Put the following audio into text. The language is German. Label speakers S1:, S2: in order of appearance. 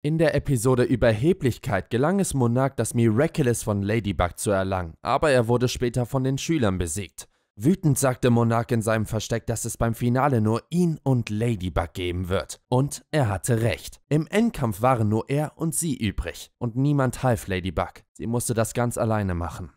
S1: In der Episode Überheblichkeit gelang es Monarch, das Miraculous von Ladybug zu erlangen, aber er wurde später von den Schülern besiegt. Wütend sagte Monarch in seinem Versteck, dass es beim Finale nur ihn und Ladybug geben wird. Und er hatte recht. Im Endkampf waren nur er und sie übrig. Und niemand half Ladybug. Sie musste das ganz alleine machen.